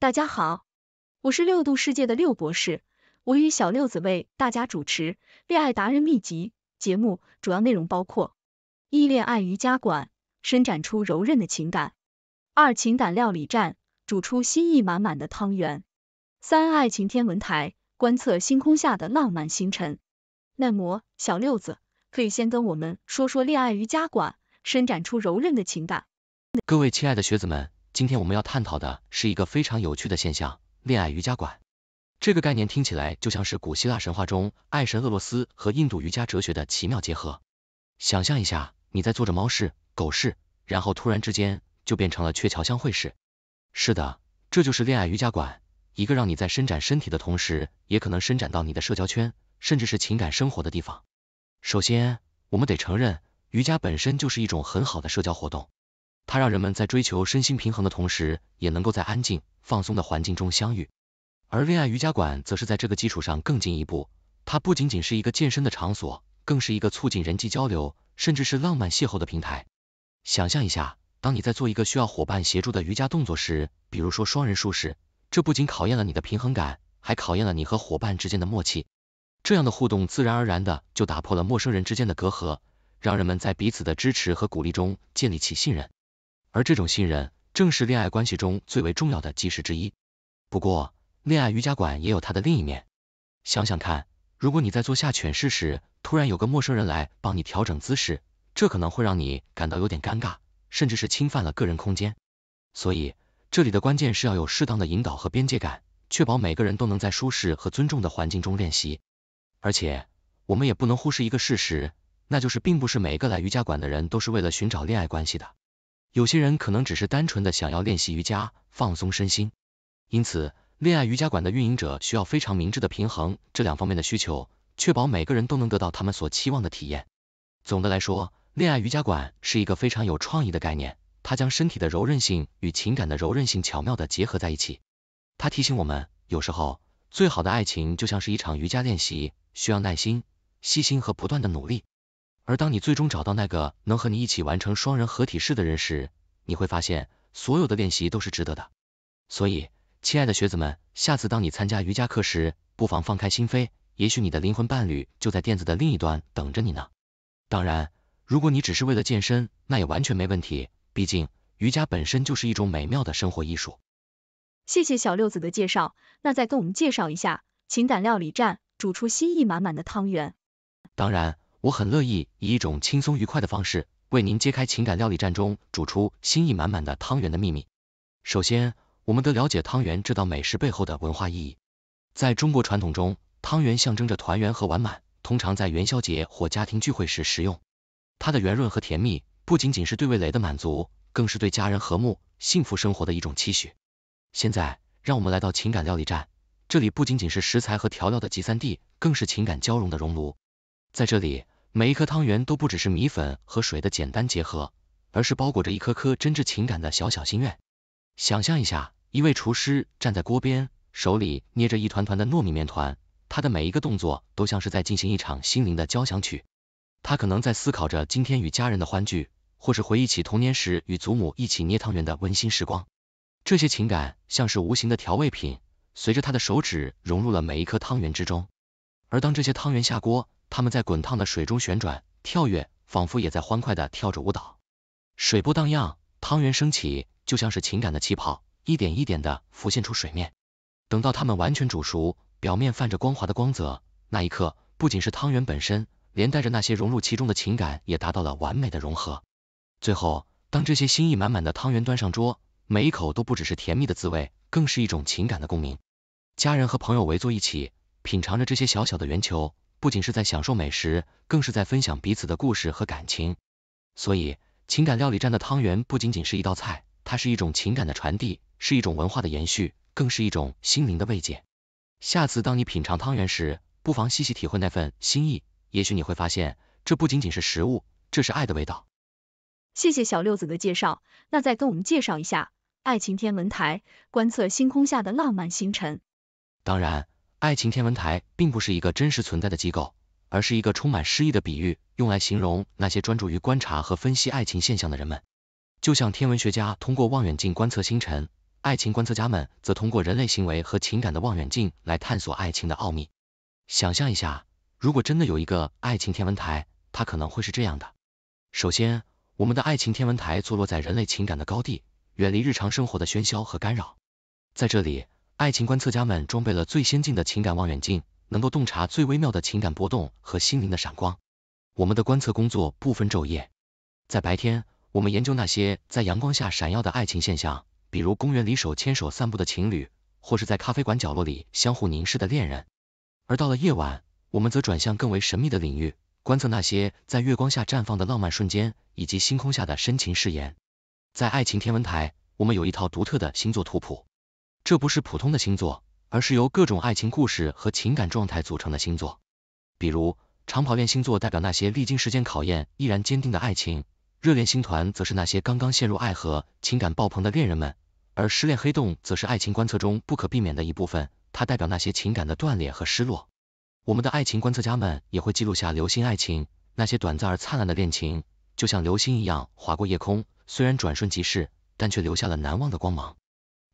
大家好，我是六度世界的六博士，我与小六子为大家主持《恋爱达人秘籍》节目，主要内容包括一、恋爱瑜伽馆，伸展出柔韧的情感；二、情感料理站，煮出心意满满的汤圆；三、爱情天文台，观测星空下的浪漫星辰。那么，小六子，可以先跟我们说说恋爱瑜伽馆，伸展出柔韧的情感。各位亲爱的学子们。今天我们要探讨的是一个非常有趣的现象——恋爱瑜伽馆。这个概念听起来就像是古希腊神话中爱神俄洛斯和印度瑜伽哲学的奇妙结合。想象一下，你在做着猫式、狗式，然后突然之间就变成了鹊桥相会式。是的，这就是恋爱瑜伽馆，一个让你在伸展身体的同时，也可能伸展到你的社交圈，甚至是情感生活的地方。首先，我们得承认，瑜伽本身就是一种很好的社交活动。它让人们在追求身心平衡的同时，也能够在安静、放松的环境中相遇。而恋爱瑜伽馆则是在这个基础上更进一步。它不仅仅是一个健身的场所，更是一个促进人际交流，甚至是浪漫邂逅的平台。想象一下，当你在做一个需要伙伴协助的瑜伽动作时，比如说双人术时，这不仅考验了你的平衡感，还考验了你和伙伴之间的默契。这样的互动自然而然的就打破了陌生人之间的隔阂，让人们在彼此的支持和鼓励中建立起信任。而这种信任，正是恋爱关系中最为重要的基石之一。不过，恋爱瑜伽馆也有它的另一面。想想看，如果你在做下犬式时，突然有个陌生人来帮你调整姿势，这可能会让你感到有点尴尬，甚至是侵犯了个人空间。所以，这里的关键是要有适当的引导和边界感，确保每个人都能在舒适和尊重的环境中练习。而且，我们也不能忽视一个事实，那就是并不是每个来瑜伽馆的人都是为了寻找恋爱关系的。有些人可能只是单纯的想要练习瑜伽，放松身心。因此，恋爱瑜伽馆的运营者需要非常明智的平衡这两方面的需求，确保每个人都能得到他们所期望的体验。总的来说，恋爱瑜伽馆是一个非常有创意的概念，它将身体的柔韧性与情感的柔韧性巧妙的结合在一起。它提醒我们，有时候最好的爱情就像是一场瑜伽练习，需要耐心、细心和不断的努力。而当你最终找到那个能和你一起完成双人合体式的人时，你会发现所有的练习都是值得的。所以，亲爱的学子们，下次当你参加瑜伽课时，不妨放开心扉，也许你的灵魂伴侣就在垫子的另一端等着你呢。当然，如果你只是为了健身，那也完全没问题，毕竟瑜伽本身就是一种美妙的生活艺术。谢谢小六子的介绍，那再跟我们介绍一下情感料理站，煮出心意满满的汤圆。当然。我很乐意以一种轻松愉快的方式，为您揭开情感料理站中煮出心意满满的汤圆的秘密。首先，我们得了解汤圆这道美食背后的文化意义。在中国传统中，汤圆象征着团圆和完满，通常在元宵节或家庭聚会时食用。它的圆润和甜蜜不仅仅是对味蕾的满足，更是对家人和睦、幸福生活的一种期许。现在，让我们来到情感料理站，这里不仅仅是食材和调料的集散地，更是情感交融的熔炉。在这里，每一颗汤圆都不只是米粉和水的简单结合，而是包裹着一颗颗真挚情感的小小心愿。想象一下，一位厨师站在锅边，手里捏着一团团的糯米面团，他的每一个动作都像是在进行一场心灵的交响曲。他可能在思考着今天与家人的欢聚，或是回忆起童年时与祖母一起捏汤圆的温馨时光。这些情感像是无形的调味品，随着他的手指融入了每一颗汤圆之中。而当这些汤圆下锅，他们在滚烫的水中旋转、跳跃，仿佛也在欢快的跳着舞蹈。水波荡漾，汤圆升起，就像是情感的气泡，一点一点的浮现出水面。等到它们完全煮熟，表面泛着光滑的光泽，那一刻，不仅是汤圆本身，连带着那些融入其中的情感也达到了完美的融合。最后，当这些心意满满的汤圆端上桌，每一口都不只是甜蜜的滋味，更是一种情感的共鸣。家人和朋友围坐一起，品尝着这些小小的圆球。不仅是在享受美食，更是在分享彼此的故事和感情。所以，情感料理站的汤圆不仅仅是一道菜，它是一种情感的传递，是一种文化的延续，更是一种心灵的慰藉。下次当你品尝汤圆时，不妨细细体会那份心意，也许你会发现，这不仅仅是食物，这是爱的味道。谢谢小六子的介绍，那再跟我们介绍一下爱情天文台，观测星空下的浪漫星辰。当然。爱情天文台并不是一个真实存在的机构，而是一个充满诗意的比喻，用来形容那些专注于观察和分析爱情现象的人们。就像天文学家通过望远镜观测星辰，爱情观测家们则通过人类行为和情感的望远镜来探索爱情的奥秘。想象一下，如果真的有一个爱情天文台，它可能会是这样的：首先，我们的爱情天文台坐落在人类情感的高地，远离日常生活的喧嚣和干扰，在这里。爱情观测家们装备了最先进的情感望远镜，能够洞察最微妙的情感波动和心灵的闪光。我们的观测工作不分昼夜，在白天，我们研究那些在阳光下闪耀的爱情现象，比如公园里手牵手散步的情侣，或是在咖啡馆角落里相互凝视的恋人；而到了夜晚，我们则转向更为神秘的领域，观测那些在月光下绽放的浪漫瞬间以及星空下的深情誓言。在爱情天文台，我们有一套独特的星座图谱。这不是普通的星座，而是由各种爱情故事和情感状态组成的星座。比如，长跑恋星座代表那些历经时间考验依然坚定的爱情；热恋星团则是那些刚刚陷入爱河、情感爆棚的恋人们；而失恋黑洞则是爱情观测中不可避免的一部分，它代表那些情感的断裂和失落。我们的爱情观测家们也会记录下流星爱情，那些短暂而灿烂的恋情，就像流星一样划过夜空，虽然转瞬即逝，但却留下了难忘的光芒。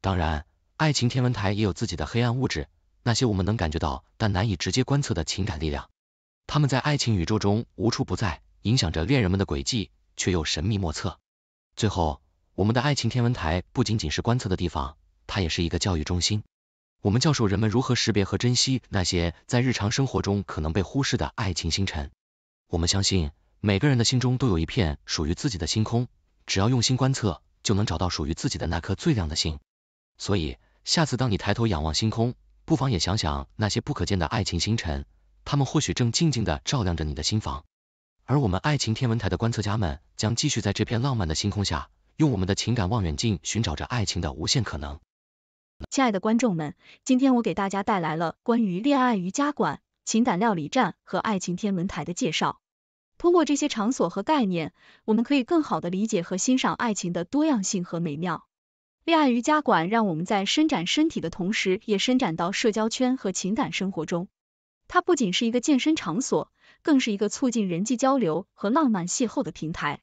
当然。爱情天文台也有自己的黑暗物质，那些我们能感觉到但难以直接观测的情感力量，他们在爱情宇宙中无处不在，影响着恋人们的轨迹，却又神秘莫测。最后，我们的爱情天文台不仅仅是观测的地方，它也是一个教育中心。我们教授人们如何识别和珍惜那些在日常生活中可能被忽视的爱情星辰。我们相信每个人的心中都有一片属于自己的星空，只要用心观测，就能找到属于自己的那颗最亮的星。所以。下次当你抬头仰望星空，不妨也想想那些不可见的爱情星辰，他们或许正静静的照亮着你的心房。而我们爱情天文台的观测家们将继续在这片浪漫的星空下，用我们的情感望远镜寻找着爱情的无限可能。亲爱的观众们，今天我给大家带来了关于恋爱瑜伽馆、情感料理站和爱情天文台的介绍。通过这些场所和概念，我们可以更好的理解和欣赏爱情的多样性和美妙。恋爱瑜伽馆让我们在伸展身体的同时，也伸展到社交圈和情感生活中。它不仅是一个健身场所，更是一个促进人际交流和浪漫邂逅的平台。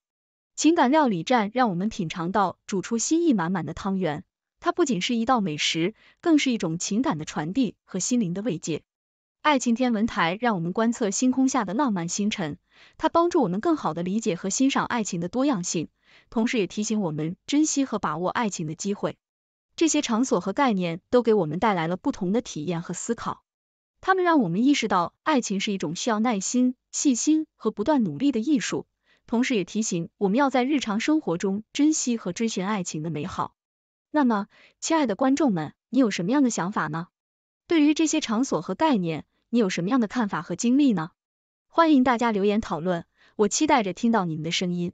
情感料理站让我们品尝到煮出心意满满的汤圆，它不仅是一道美食，更是一种情感的传递和心灵的慰藉。爱情天文台让我们观测星空下的浪漫星辰，它帮助我们更好的理解和欣赏爱情的多样性。同时也提醒我们珍惜和把握爱情的机会，这些场所和概念都给我们带来了不同的体验和思考，他们让我们意识到爱情是一种需要耐心、细心和不断努力的艺术，同时也提醒我们要在日常生活中珍惜和追寻爱情的美好。那么，亲爱的观众们，你有什么样的想法呢？对于这些场所和概念，你有什么样的看法和经历呢？欢迎大家留言讨论，我期待着听到你们的声音。